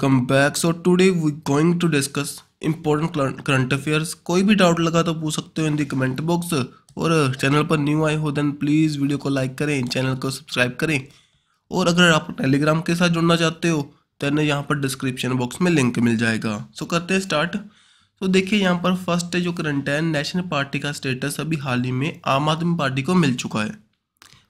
Come back so today we going to discuss important current affairs कोई भी doubt लगा तो पूछ सकते हो इन दी कमेंट बॉक्स और चैनल पर न्यू आए हो देन प्लीज़ वीडियो को लाइक करें चैनल को सब्सक्राइब करें और अगर आप टेलीग्राम के साथ जुड़ना चाहते हो देन यहाँ पर डिस्क्रिप्शन बॉक्स में लिंक मिल जाएगा सो so, करते हैं स्टार्ट तो देखिए यहाँ पर फर्स्ट जो करंट है नेशनल पार्टी का स्टेटस अभी हाल ही में आम आदमी पार्टी को मिल चुका है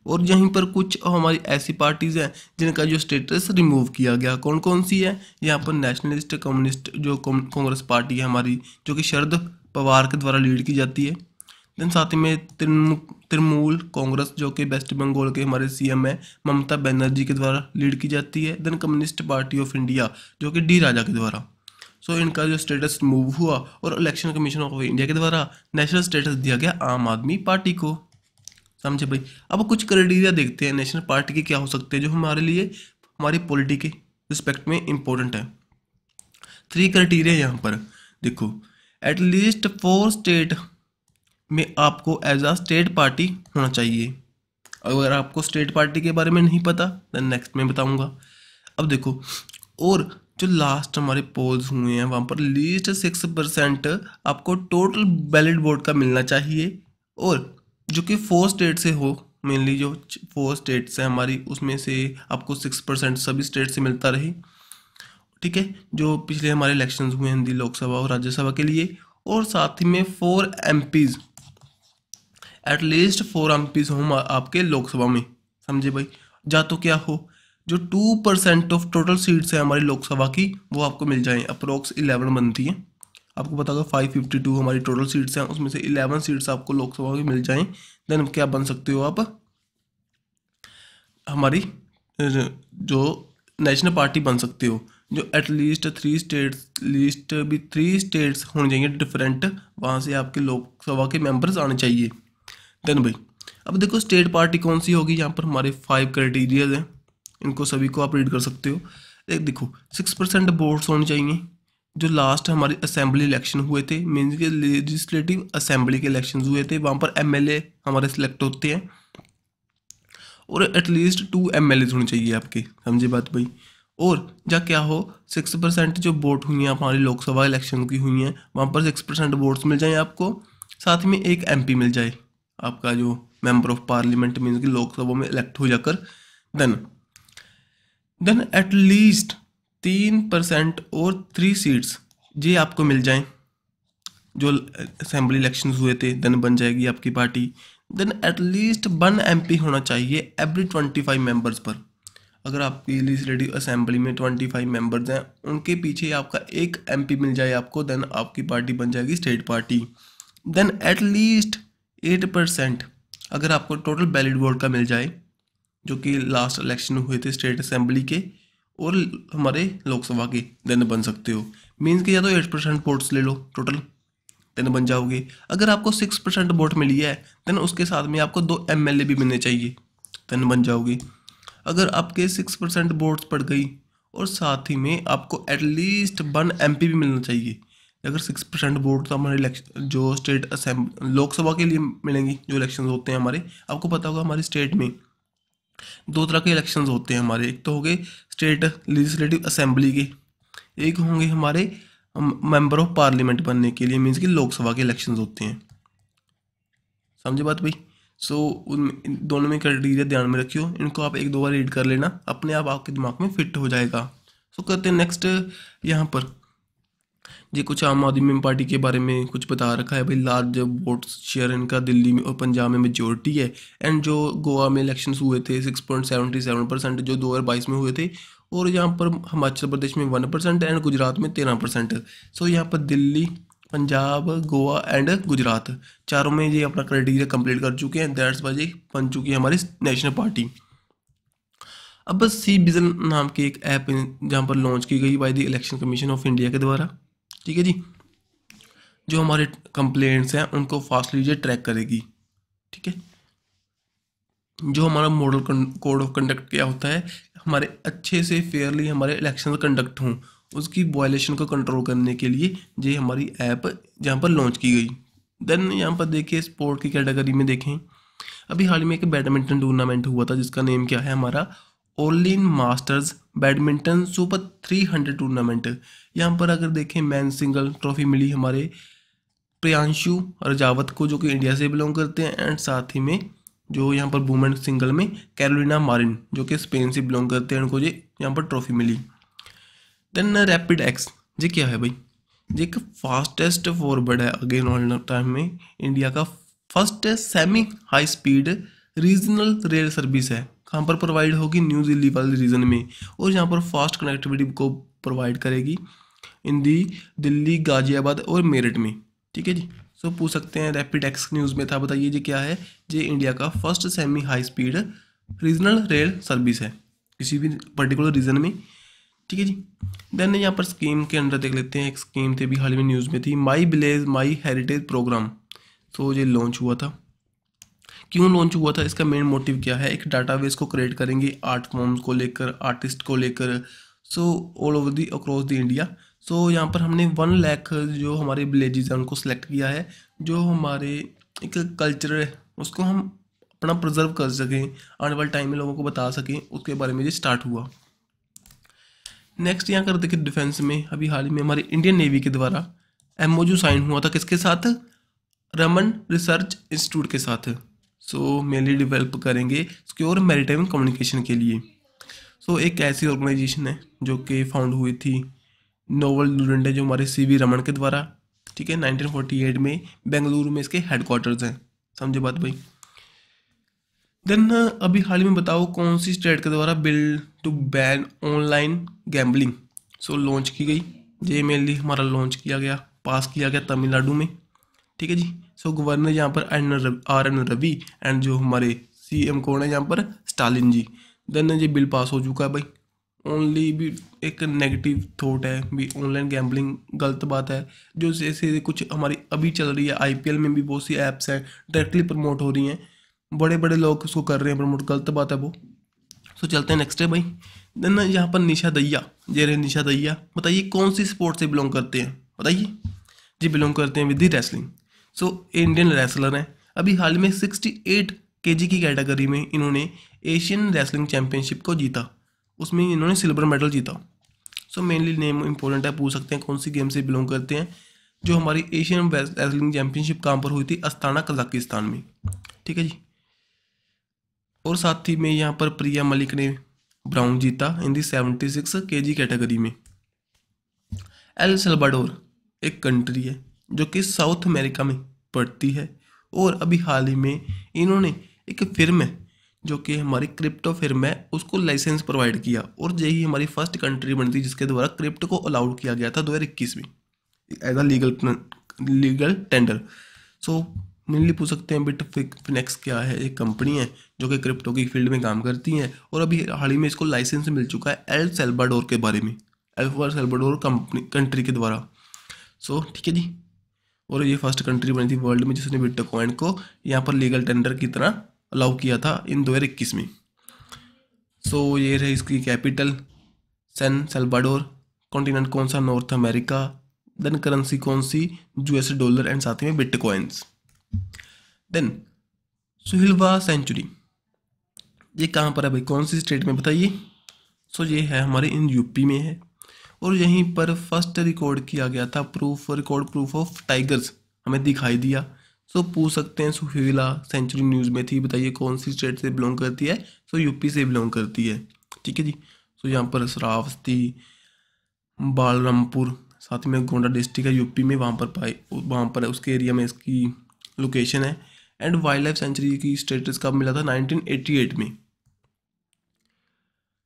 और यहीं पर कुछ हमारी ऐसी पार्टीज़ हैं जिनका जो स्टेटस रिमूव किया गया कौन कौन सी है यहाँ पर नेशनलिस्ट कम्युनिस्ट जो कांग्रेस पार्टी है हमारी जो कि शरद पवार के द्वारा लीड की जाती है देन साथ ही में तृणमूल कांग्रेस जो कि वेस्ट बंगाल के हमारे सीएम है ममता बनर्जी के द्वारा लीड की जाती है then communist party of India जो कि डी राजा के द्वारा सो so, इनका जो स्टेटस मूव हुआ और इलेक्शन कमीशन ऑफ इंडिया के द्वारा नेशनल स्टेटस दिया गया आम आदमी पार्टी को समझे भाई अब कुछ क्राइटेरिया देखते हैं नेशनल पार्टी के क्या हो सकते हैं जो हमारे लिए हमारी पॉलिटी के रिस्पेक्ट में इंपॉर्टेंट है थ्री क्राइटेरिया यहाँ पर देखो एटलीस्ट फोर स्टेट में आपको एज आ स्टेट पार्टी होना चाहिए अगर आपको स्टेट पार्टी के बारे में नहीं पता देन नेक्स्ट में बताऊंगा अब देखो और जो लास्ट हमारे पोल्स हुए हैं वहाँ पर लीस्ट सिक्स परसेंट आपको टोटल बैलेट वोट का मिलना चाहिए और जो कि फोर स्टेट से हो मेनली जो फोर स्टेट्स हैं हमारी उसमें से आपको सिक्स परसेंट सभी स्टेट से मिलता रहे ठीक है जो पिछले हमारे इलेक्शन हुए हैं हिंदी लोकसभा और राज्यसभा के लिए और साथ ही में four MPs at least four MPs हों आपके लोकसभा में समझे भाई या तो क्या हो जो two percent of total seats हैं हमारी लोकसभा की वो आपको मिल जाए अप्रोक्स इलेवन बनती हैं आपको पता होगा फाइव फिफ्टी टू हमारी टोटल सीट्स हैं उसमें से इलेवन सीट्स आपको लोकसभा की मिल जाएं देन क्या बन सकते हो आप हमारी जो नेशनल पार्टी बन सकते हो जो एटलीस्ट थ्री स्टेट्स लिस्ट भी थ्री स्टेट्स होने चाहिए डिफरेंट वहाँ से आपके लोकसभा के मेंबर्स आने चाहिए देन भाई अब देखो स्टेट पार्टी कौन सी होगी यहाँ पर हमारे फाइव क्राइटेरियाज हैं इनको सभी को आप रीड कर सकते हो एक देखो सिक्स परसेंट वोट्स होने चाहिए जो लास्ट हमारे असेंबली इलेक्शन हुए थे मीन्स के लेजिस्लेटिव असेंबली के इलेक्शन हुए थे वहाँ पर एम हमारे सिलेक्ट होते हैं और एटलीस्ट टू एम एल होने चाहिए आपके समझे बात भाई और जब क्या हो सिक्स परसेंट जो वोट हुई हैं हमारी लोकसभा इलेक्शन की हुई हैं वहाँ पर सिक्स परसेंट वोट्स मिल जाएँ आपको साथ में एक एम मिल जाए आपका जो मेम्बर ऑफ पार्लियामेंट मीन्स कि लोकसभा में इलेक्ट हो जाकर देन देन एटलीस्ट तीन परसेंट और थ्री सीट्स ये आपको मिल जाएं जो असेंबली इलेक्शन हुए थे देन बन जाएगी आपकी party then at least one P होना चाहिए एवरी ट्वेंटी फाइव मेम्बर्स पर अगर आपकी लेजिस्लेटिव असेंबली में ट्वेंटी फाइव मेम्बर्स हैं उनके पीछे आपका एक पी मिल जाए आपको देन आपकी पार्टी बन जाएगी state party then at least eight percent अगर आपको टोटल बैलेट वोट का मिल जाए जो कि लास्ट इलेक्शन हुए थे स्टेट असेंबली के और हमारे लोकसभा के देन बन सकते हो मीन्स कि या तो एट परसेंट वोट्स ले लो टोटल दिन बन जाओगे अगर आपको सिक्स परसेंट वोट मिली है देन उसके साथ में आपको दो एम भी मिलने चाहिए दिन बन जाओगे अगर आपके सिक्स परसेंट वोट्स पड़ गई और साथ ही में आपको एटलीस्ट वन एम भी मिलना चाहिए अगर सिक्स परसेंट वोट तो हमारे इलेक्शन जो स्टेट असेंबली लोकसभा के लिए मिलेंगी जो इलेक्शन होते हैं हमारे आपको पता होगा हमारे स्टेट में दो तरह के इलेक्शंस होते हैं हमारे एक तो हो गए स्टेट लेजिस्लेटिव असेंबली के एक होंगे हमारे मेंबर ऑफ पार्लियामेंट बनने के लिए मीन्स कि लोकसभा के इलेक्शंस होते हैं समझे बात भाई सो so, उन दोनों में क्राइटेरिया ध्यान में रखियो इनको आप एक दो बार रीड कर लेना अपने आप आपके दिमाग में फिट हो जाएगा सो so, करते हैं नेक्स्ट यहाँ पर जी कुछ आम आदमी पार्टी के बारे में कुछ बता रखा है भाई लार्ज वोट शेयर इनका दिल्ली में और पंजाब में मेजोरिटी है एंड जो गोवा में इलेक्शंस हुए थे six point seventy seven percent जो दो हज़ार बाईस में हुए थे और यहाँ पर हिमाचल प्रदेश में वन परसेंट एंड गुजरात में तेरह परसेंट सो यहाँ पर दिल्ली पंजाब गोवा एंड गुजरात चारों में ये अपना क्राइटेरिया कंप्लीट कर चुके हैं दैट्स वाई बन चुकी है हमारी नेशनल पार्टी अब बस सी बिजन नाम की एक ऐप जहाँ पर लॉन्च की गई by the election commission of India के द्वारा ठीक है जी जो हमारे कंप्लेंट्स हैं उनको फास्टली लीजिए ट्रैक करेगी ठीक है जो हमारा मॉडल कोड ऑफ कंडक्ट क्या होता है हमारे अच्छे से फेयरली हमारे इलेक्शन कंडक्ट हों उसकी वॉयलेशन को कंट्रोल करने के लिए ये हमारी ऐप जहाँ पर लॉन्च की गई देन यहाँ पर देखिए स्पोर्ट की कैटेगरी में देखें अभी हाल ही में एक बैडमिंटन टूर्नामेंट हुआ था जिसका नेम क्या है हमारा Orleans masters badminton super three hundred tournament यहाँ पर अगर देखें मैन सिंगल ट्रॉफी मिली हमारे प्रियांशु रजावत को जो कि इंडिया से बिलोंग करते हैं एंड साथ ही में जो यहाँ पर वुमेन सिंगल में कैरोलिना मारिन जो कि स्पेन से बिलोंग करते हैं उनको ये यहाँ पर ट्रॉफी मिली देन रैपिड एक्स ये क्या है भाई ये एक फास्टेस्ट फॉरवर्ड है अगेन ऑल टाइम में इंडिया का first semi high speed regional rail service है कहाँ पर प्रोवाइड होगी न्यू दिल्ली वाले रीजन में और यहाँ पर फास्ट कनेक्टिविटी को प्रोवाइड करेगी इन दी दिल्ली गाजियाबाद और मेरठ में ठीक है जी सो so, पूछ सकते हैं रैपिड एक्स न्यूज़ में था बताइए जी क्या है ये इंडिया का first semi high speed regional rail service है किसी भी पर्टिकुलर रीजन में ठीक है जी देन यहाँ पर स्कीम के अंडर देख लेते हैं एक स्कीम थे अभी हाल ही में न्यूज़ में थी my village my heritage program तो ये लॉन्च हुआ था क्यों लॉन्च हुआ था इसका मेन मोटिव क्या है एक डाटाबेस को क्रिएट करेंगे आर्ट फॉर्म्स को लेकर आर्टिस्ट को लेकर so all over the across the India so यहाँ पर हमने वन लैख जो हमारे विलेज हैं उनको सेलेक्ट किया है जो हमारे एक कल्चर है उसको हम अपना प्रिजर्व कर सकें आने वाले टाइम में लोगों को बता सकें उसके बारे में ये स्टार्ट हुआ नेक्स्ट यहाँ कर देखिए डिफेंस में अभी हाल ही में हमारे इंडियन नेवी के द्वारा एमओयू साइन हुआ था किसके साथ रमन रिसर्च इंस्टीट्यूट के साथ सो मेनली डेवलप करेंगे सिक्योर मेरीटाइम कम्युनिकेशन के लिए सो so, एक ऐसी ऑर्गेनाइजेशन है जो कि फाउंड हुई थी नोवल डूडेंट है जो हमारे सी वी रमन के द्वारा ठीक है 1948 में बेंगलुरु में इसके हेडक्वार्टर्स हैं समझे बात भाई देन अभी हाल ही में बताओ कौन सी स्टेट के द्वारा bill to ban online gambling so launch की गई ये मेनली हमारा लॉन्च किया गया पास किया गया तमिलनाडु में ठीक है जी सो गवर्नर यहाँ पर N R N Ravi and जो हमारे सी एम कौन है यहाँ पर स्टालिन जी देन ये बिल पास हो चुका है भाई ओनली भी एक नेगेटिव थॉट है भी ऑनलाइन गैम्बलिंग गलत बात है जो जैसे कुछ हमारी अभी चल रही है आईपीएल में भी बहुत सी ऐप्स हैं डायरेक्टली प्रमोट हो रही हैं बड़े बड़े लोग उसको कर रहे हैं प्रमोट गलत बात है वो सो चलते हैं नेक्स्ट है भाई देन यहाँ पर निशा दैया जे रहे निशा दैया बताइए कौन सी स्पोर्ट से बिलोंग करते हैं बताइए जी बिलोंग करते हैं with the wrestling so Indian wrestler हैं अभी हाल में 68 केजी की कैटेगरी में इन्होंने एशियन रेसलिंग चैंपियनशिप को जीता उसमें इन्होंने सिल्वर मेडल जीता सो मेनली नेम इंपॉर्टेंट है पूछ सकते हैं कौन सी गेम से बिलोंग करते हैं जो हमारी एशियन रेसलिंग चैम्पियनशिप कहाँ पर हुई थी अस्ताना कजाकिस्तान में ठीक है जी और साथ ही में यहाँ पर प्रिया मलिक ने ब्राउन जीता इन दी seventy six K G category में एल सल्वाडोर एक कंट्री है जो कि साउथ अमेरिका में पड़ती है और अभी हाल ही में इन्होंने एक फिल्म है जो कि हमारी क्रिप्टो फिल्म है उसको लाइसेंस प्रोवाइड किया और यही हमारी फर्स्ट कंट्री बनती थी जिसके द्वारा क्रिप्टो को अलाउड किया गया था दो हज़ार इक्कीस में as a legal legal tender so mainly पूछ सकते हैं बिट फिनेक्स क्या है एक कंपनी है जो कि क्रिप्टो की फील्ड में काम करती है और अभी हाल ही में इसको लाइसेंस मिल चुका है एल सेल्बाडोर के बारे में एल्फर सेल्बाडोर कंपनी कंट्री के द्वारा सो so, ठीक है जी और ये फर्स्ट कंट्री बनी थी वर्ल्ड में जिसने बिटकॉइन को यहाँ पर लीगल टेंडर की तरह अलाउ किया था इन दो हज़ार इक्कीस में सो so, ये रही इसकी कैपिटल सैन सेल्वाडोर कॉन्टिनेंट कौन सा नॉर्थ अमेरिका देन करेंसी कौन सी यूएस डॉलर एंड साथ में बिटकॉइंस देन सुहिलवा सेंचुरी ये कहाँ पर है भाई कौन सी स्टेट में बताइए सो so, ये है हमारे इन यूपी में है और यहीं पर फर्स्ट रिकॉर्ड किया गया था proof record proof of tigers हमें दिखाई दिया सो पूछ सकते हैं सुहेला सेंचुरी न्यूज़ में थी बताइए कौन सी स्टेट से बिलोंग करती है सो यूपी से बिलोंग करती है ठीक है जी सो यहाँ पर श्रावस्ती बालरामपुर साथ में गोंडा डिस्ट्रिक्ट है यूपी में वहाँ पर पाई वहाँ पर उसके एरिया में इसकी लोकेशन है एंड वाइल्ड लाइफ सेंचुरी की स्टेटस कब मिला था 1988 में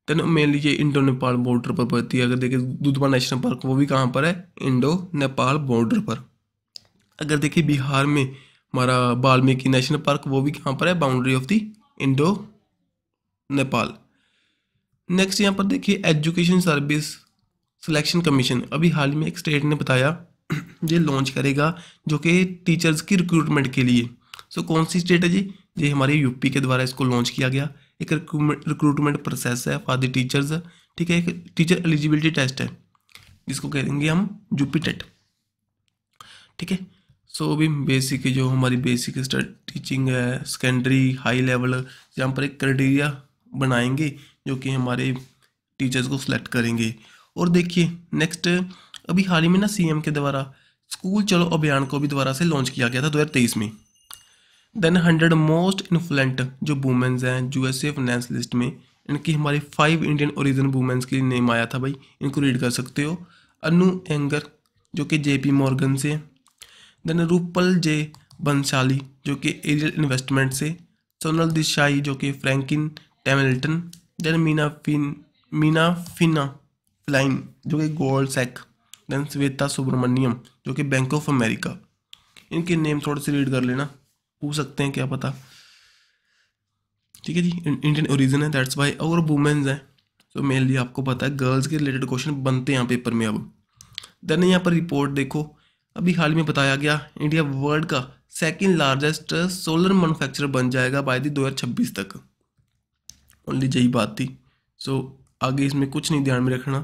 देन मेनली ये इंडो नेपाल बॉर्डर पर पड़ती है अगर देखिए दुधवा नेशनल पार्क वो भी कहाँ पर है इंडो नेपाल बॉर्डर पर अगर देखिए बिहार में हमारा वाल्मीकि नेशनल पार्क वो भी कहाँ पर है boundary of the Indo Nepal next यहाँ पर देखिए एजुकेशन सर्विस सिलेक्शन कमीशन अभी हाल में एक स्टेट ने बताया ये लॉन्च करेगा जो कि टीचर्स की रिक्रूटमेंट के लिए सो so, कौन सी स्टेट है जी ये हमारे यूपी के द्वारा इसको लॉन्च किया गया एक रिक्रूटमेंट प्रोसेस है फॉर द टीचर्स ठीक है एक टीचर एलिजिबिलिटी टेस्ट है जिसको कहेंगे हम जुपिटेट ठीक है सो भी बेसिक जो हमारी बेसिक टीचिंग है सेकेंडरी हाई लेवल यहाँ पर एक क्राइटेरिया बनाएंगे जो कि हमारे टीचर्स को सिलेक्ट करेंगे और देखिए नेक्स्ट अभी हाल ही में ना सीएम के द्वारा स्कूल चलो अभियान को भी दोबारा से लॉन्च किया गया था 2023 में देन हंड्रेड मोस्ट इन्फ्लुएंट जो वुमेंस हैं यूएसए फाइनेंस लिस्ट में इनकी हमारी फाइव इंडियन ओरिजिन वुमेंस के लिए नेम आया था भाई इनको रीड कर सकते हो अनु एंगर जो कि जे पी मॉर्गन से देन रूपल जे बंशाली जो कि एरियल इन्वेस्टमेंट से सोनल दिशाई जो कि फ्रैंकिन टेमिल्टन देन मीना फिन मीना फिना फ्लाइन जो कि Gold Sachs then Shweta Subramanian जो कि बैंक ऑफ अमेरिका इनके नेम थोड़े से रीड कर लेना पूछ सकते हैं क्या पता ठीक है जी इंडियन ओरिजिन है दैट्स वाई और वुमेन्स हैं तो मेनली आपको पता है गर्ल्स के रिलेटेड क्वेश्चन बनते हैं पेपर में अब देन यहाँ पर रिपोर्ट देखो अभी हाल में बताया गया इंडिया वर्ल्ड का सेकेंड लार्जेस्ट सोलर मैनुफैक्चर बन जाएगा बाय दी छब्बीस तक ओनली यही बात थी सो so, आगे इसमें कुछ नहीं ध्यान में रखना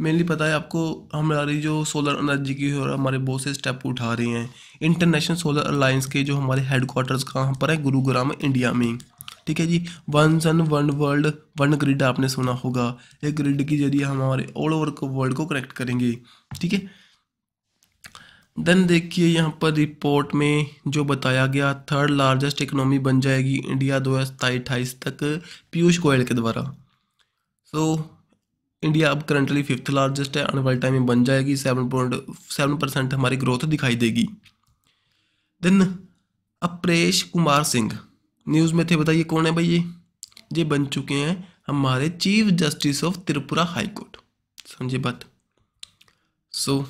मेनली पता है आपको हमारी जो सोलर एनर्जी की और हमारे बहुत से स्टेप उठा रहे हैं इंटरनेशनल सोलर अलाइंस के जो हमारे हेडकोार्टर्स कहाँ पर है गुरुग्राम इंडिया में ठीक है ji one sun one world one grid आपने सुना होगा ये ग्रिड के जरिए हम हमारे ऑल ओवर वर्ल्ड को कनेक्ट करेंगे ठीक है देन देखिए यहाँ पर रिपोर्ट में जो बताया गया थर्ड लार्जेस्ट इकोनॉमी बन जाएगी इंडिया दो हज़ार सताई तक पीयूष गोयल के द्वारा सो so, इंडिया अब करंटली फिफ्थ लार्जेस्ट है आने वाले टाइम में बन जाएगी सेवन पॉइंट सेवन परसेंट हमारी ग्रोथ दिखाई देगी देन अप्रेश कुमार सिंह न्यूज़ में थे बताइए कौन है भाई ये ये बन चुके हैं हमारे chief justice of Tripura high court समझे बात सो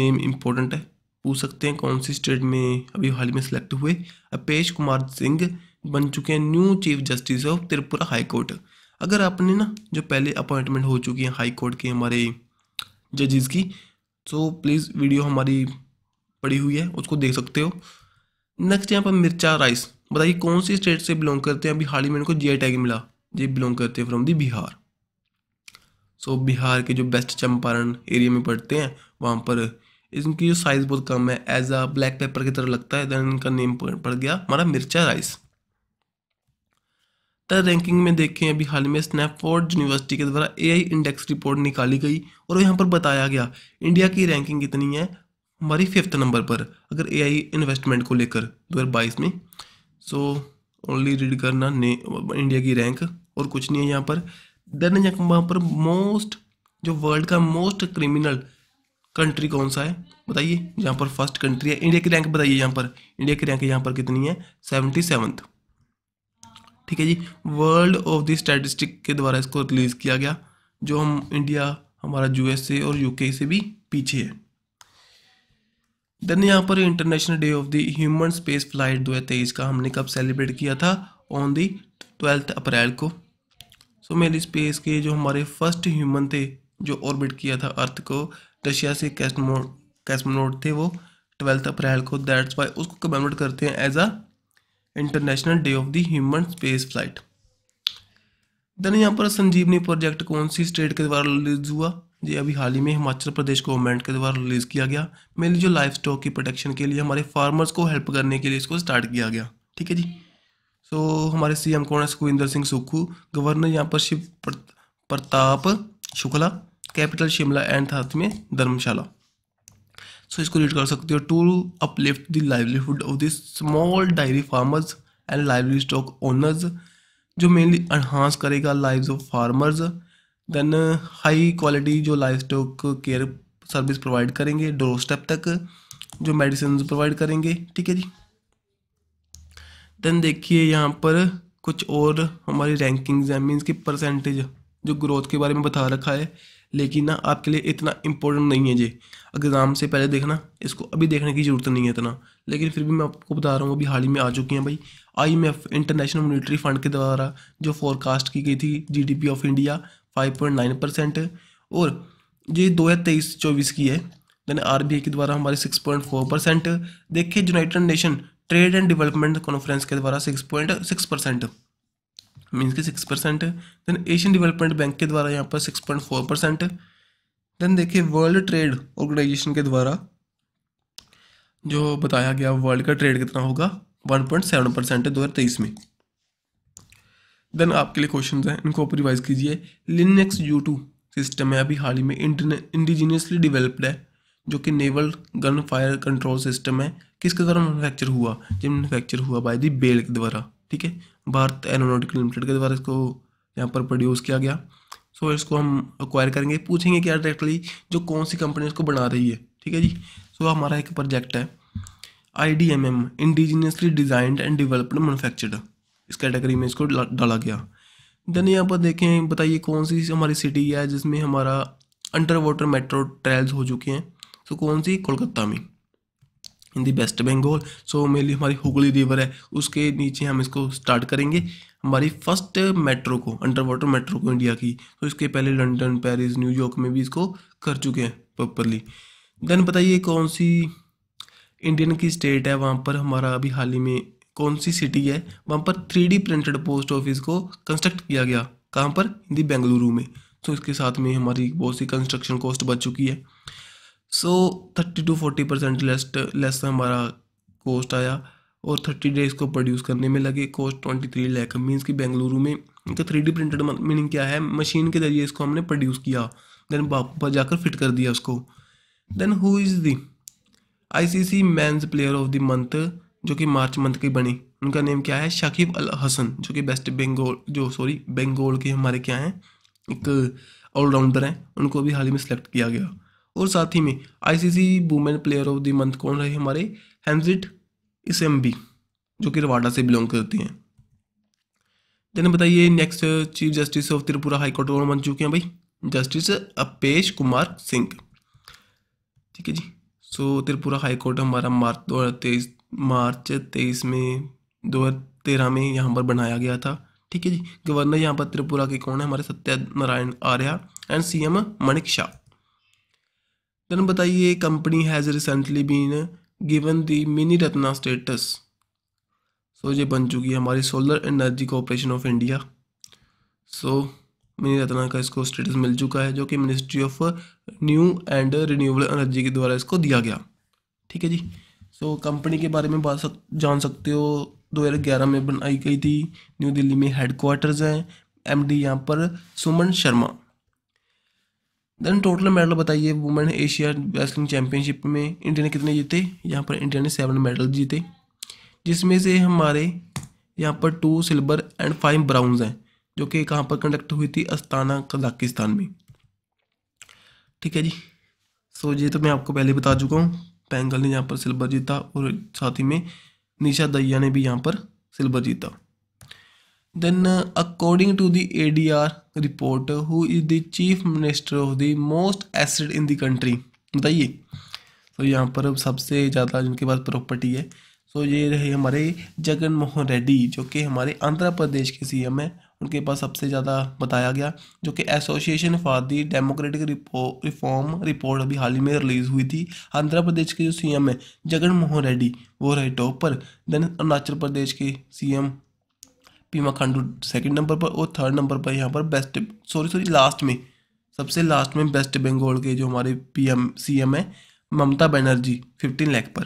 नेम इम्पोर्टेंट है पूछ सकते हैं कौन सी स्टेट में अभी हाल में सिलेक्ट हुए अपेश कुमार सिंह बन चुके हैं new chief justice of Tripura high court अगर आपने ना जो पहले अपॉइंटमेंट हो चुकी है हाई कोर्ट के हमारे जजेस की तो प्लीज़ वीडियो हमारी पड़ी हुई है उसको देख सकते हो नेक्स्ट यहाँ पर मिर्चा राइस बताइए कौन सी स्टेट से बिलोंग करते हैं अभी हाल ही में इनको जी टैग मिला जी बिलोंग करते हैं from the Bihar so so, Bihar के जो बेस्ट चंपारण एरिया में पड़ते हैं वहाँ पर इनकी जो साइज़ बहुत कम है एज अ ब्लैक पेपर की तरह लगता है देन इनका नेम पड़ गया हमारा मिर्चा राइस टर रैंकिंग में देखें अभी हाल में स्नैपफोर्ड यूनिवर्सिटी के द्वारा एआई इंडेक्स रिपोर्ट निकाली गई और यहाँ पर बताया गया इंडिया की रैंकिंग कितनी है हमारी फिफ्थ नंबर पर अगर एआई इन्वेस्टमेंट को लेकर दो में सो ओनली रीड करना ने इंडिया की रैंक और कुछ नहीं है यहाँ पर देन वहाँ पर मोस्ट जो वर्ल्ड का मोस्ट क्रिमिनल कंट्री कौन सा है बताइए यहाँ पर फर्स्ट कंट्री है इंडिया की रैंक बताइए यहाँ पर इंडिया की रैंक यहाँ पर कितनी है सेवेंटी सेवन्थ ठीक है जी वर्ल्ड ऑफ द स्टैटिस्टिक के द्वारा इसको रिलीज़ किया गया जो हम इंडिया हमारा यूएसए और यूके से भी पीछे है देन यहाँ पर International Day of the Human Space Flight दो हज़ार तेईस का हमने कब सेलिब्रेट किया था ऑन दी ट्वेल्थ अप्रैल को सो मेरी स्पेस के जो हमारे फर्स्ट ह्यूमन थे जो ऑर्बिट किया था अर्थ को रशिया से कैस्मोट कैस्मोनोट थे वो ट्वेल्थ अप्रैल को दैट्स वाई उसको कमेमोट करते हैं as a International Day of the Human Space Flight then यहाँ पर संजीवनी प्रोजेक्ट कौन सी स्टेट के द्वारा रिलीज हुआ ये अभी हाल ही में हिमाचल प्रदेश गवर्नमेंट के द्वारा रिलीज़ किया गया मेनली जो लाइफ स्टॉक की प्रोटेक्शन के लिए हमारे फार्मर्स को हेल्प करने के लिए इसको स्टार्ट किया गया ठीक है जी सो so, हमारे सीएम कौन है सुखविंदर सिंह सुक्खू गवर्नर यहाँ पर शिव प्रताप शुक्ला कैपिटल शिमला एंड था में धर्मशाला सो इसको रीड कर सकते हो to uplift the livelihood of the small dairy farmers and livestock owners जो मेनली एनहांस करेगा lives of farmers then high quality जो livestock care service provide करेंगे डोर स्टेप तक जो मेडिसिन प्रोवाइड करेंगे ठीक है जी देन देखिए यहाँ पर कुछ और हमारी रैंकिंग्स हैं मीन्स की परसेंटेज जो ग्रोथ के बारे में बता रखा है लेकिन ना आपके लिए इतना इम्पोर्टेंट नहीं है ये एग्ज़ाम से पहले देखना इसको अभी देखने की ज़रूरत नहीं है इतना लेकिन फिर भी मैं आपको बता रहा हूँ अभी हाल ही में आ चुकी हैं भाई आईएमएफ इंटरनेशनल मॉनिटरी फंड के द्वारा जो फोरकास्ट की गई थी जीडीपी ऑफ इंडिया 5.9 परसेंट और ये दो हज़ार तेईस चौबीस की है देन आर के द्वारा हमारी सिक्स पॉइंट फोर परसेंट देखिए United Nation Trade and Development Conference के द्वारा six point six percent means कि six percent then Asian Development Bank के द्वारा यहाँ पर six point four percent then देखिए वर्ल्ड ट्रेड ऑर्गेनाइजेशन के द्वारा जो बताया गया वर्ल्ड का ट्रेड कितना होगा वन पॉइंट सेवन परसेंट दो हज़ार तेईस में देन आपके लिए क्वेश्चन हैं इनको आप रिवाइज कीजिए लिनक्स यू टू सिस्टम है अभी हाल ही में इंडिजीनियसली डिवेलप्ड है जो कि naval gun fire control system है किसके द्वारा मैनुफैक्चर हुआ जो मैनुफैक्चर हुआ बाय दी बेल के द्वारा ठीक है भारत एरोनॉटिकल लिमिटेड के द्वारा इसको यहाँ पर प्रोड्यूस किया गया सो इसको हम अक्वायर करेंगे पूछेंगे क्या डायरेक्टली जो कौन सी कंपनी इसको बना रही है ठीक है जी सो हमारा एक प्रोजेक्ट है I D M M indigenously designed and developed manufactured इस कैटेगरी में इसको डाला गया देन यहाँ पर देखें बताइए कौन सी हमारी सिटी है जिसमें हमारा अंडर वाटर मेट्रो ट्रायल्स हो चुके हैं सो so, कौन सी कोलकाता में in the West Bengal so mainly हमारी हुगली रिवर है उसके नीचे हम इसको स्टार्ट करेंगे हमारी फर्स्ट मेट्रो को अंडर वाटर मेट्रो को इंडिया की तो इसके पहले लंदन पेरिस न्यूयॉर्क में भी इसको कर चुके हैं प्रॉपरली देन बताइए कौन सी इंडियन की स्टेट है वहाँ पर हमारा अभी हाल ही में कौन सी सिटी है वहाँ पर थ्री प्रिंटेड पोस्ट ऑफिस को कंस्ट्रक्ट किया गया कहाँ पर दी बेंगलुरु में तो इसके साथ में हमारी बहुत सी कंस्ट्रक्शन कॉस्ट बच चुकी है so thirty two forty percent less less हमारा कॉस्ट आया और थर्टी डेज को प्रोड्यूस करने में लगे cost twenty three lakh means कि बेंगलुरु में इनका थ्री डी प्रिंटेड मीनिंग क्या है मशीन के जरिए इसको हमने प्रोड्यूस किया देन वापस जाकर फिट कर दिया उसको then who is the I C C men's player of the month जो कि मार्च मंथ की बनी उनका नेम क्या है शाकिब अल हसन जो कि बेस्ट बेंगोल जो सॉरी बेंगोल के हमारे क्या हैं एक ऑलराउंडर हैं उनको भी हाल ही में सेलेक्ट किया गया और साथ ही में ICC women player of the month कौन रहे हमारे हेमजिट इस जो कि रवाडा से बिलोंग करते हैं देन बताइए next chief justice of Tripura high court कौन बन चुके हैं भाई जस्टिस अपेश कुमार सिंह ठीक है जी सो त्रिपुरा हाई कोर्ट हमारा मार्च दो हज़ार तेईस मार्च तेईस में दो हज़ार तेरह में यहाँ पर बनाया गया था ठीक है जी गवर्नर यहाँ पर त्रिपुरा के कौन है हमारे Satyanarayan Arya and CM Manik Saha then बताइए company has recently been given the mini Ratna status so ये बन चुकी है हमारी Solar Energy Corporation of India so mini Ratna का इसको स्टेटस मिल चुका है जो कि Ministry of New and Renewable Energy के द्वारा इसको दिया गया ठीक है जी सो so, कंपनी के बारे में बात सक, जान सकते हो 2011 में बनाई गई थी न्यू दिल्ली में हेडक्वार्टर्स हैं एमडी यहाँ पर Suman Sharma then total medal बताइए वुमेन एशिया रेसलिंग चैंपियनशिप में इंडिया ने कितने जीते यहाँ पर इंडिया ने सेवन मेडल जीते जिसमें से हमारे यहाँ पर two silver and five bronze हैं जो कि कहाँ पर कंडक्ट हुई थी अस्ताना कजाकिस्तान में ठीक है जी सो ये तो मैं आपको पहले बता चुका हूँ पैंगल ने यहाँ पर सिल्वर जीता और साथ ही में निशा दैया ने भी यहाँ पर सिल्वर जीता Then, uh, according to the ADR report, who is the chief minister of the most asset in the country? बताइए तो यहाँ पर सबसे ज़्यादा जिनके पास प्रॉपर्टी है सो ये रहे हमारे जगन मोहन रेड्डी जो कि हमारे आंध्र प्रदेश के सीएम हैं उनके पास सबसे ज़्यादा बताया गया जो कि Association for the Democratic Reform report अभी हाल ही में रिलीज़ हुई थी आंध्र प्रदेश के जो सीएम है जगन मोहन रेड्डी वो रहे टॉप पर देन अरुणाचल प्रदेश के CM Pema Khandu second number पर और थर्ड नंबर पर यहाँ पर बेस्ट सॉरी सॉरी लास्ट में सबसे लास्ट में बेस्ट बंगाल के जो हमारे पी एम सी एम है ममता बनर्जी फिफ्टीन लैख पर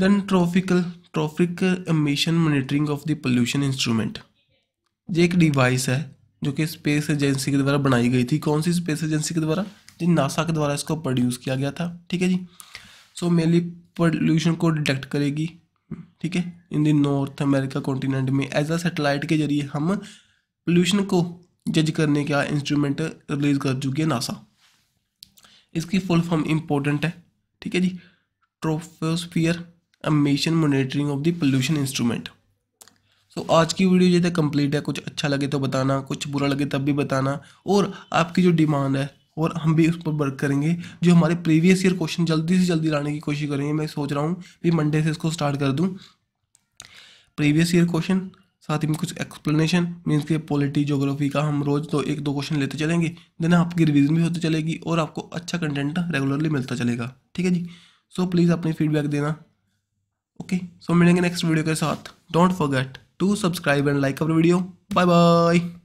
then tropical tropic emission monitoring of the pollution instrument ये एक डिवाइस है जो कि स्पेस एजेंसी के द्वारा बनाई गई थी कौन सी स्पेस एजेंसी के द्वारा जी नासा के द्वारा इसको प्रोड्यूस किया गया था ठीक है जी सो मेनली पोल्यूशन को डिटेक्ट करेगी ठीक है in the North America continent में एज अ सेटेलाइट के जरिए हम पोल्यूशन को जज करने का इंस्ट्रूमेंट रिलीज कर चुकी है नासा इसकी फुल फॉर्म इम्पोर्टेंट है ठीक है जी troposphere emission monitoring of the pollution instrument so आज की वीडियो जैसे कंप्लीट है कुछ अच्छा लगे तो बताना कुछ बुरा लगे तब भी बताना और आपकी जो डिमांड है और हम भी उस पर वर्क करेंगे जो हमारे प्रीवियस ईयर क्वेश्चन जल्दी से जल्दी लाने की कोशिश करेंगे मैं सोच रहा हूँ कि मंडे से इसको स्टार्ट कर दूँ प्रीवियस ईयर क्वेश्चन साथ ही में कुछ एक्सप्लेनेशन मीन्स के पॉलिटी जोग्राफी का हम रोज़ तो एक दो क्वेश्चन लेते चलेंगे देन आपकी रिवीजन भी होती चलेगी और आपको अच्छा कंटेंट रेगुलरली मिलता चलेगा ठीक है जी सो प्लीज़ अपनी फीडबैक देना ओके सो मिलेंगे नेक्स्ट वीडियो के साथ don't forget to subscribe and like our video bye bye